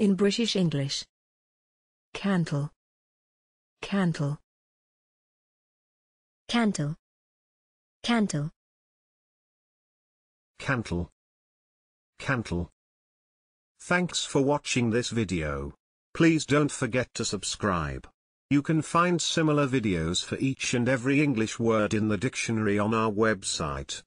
in British English. Cantle. Cantle. Cantle. Cantle. Cantle. Cantle. Thanks for watching this video. Please don't forget to subscribe. You can find similar videos for each and every English word in the dictionary on our website.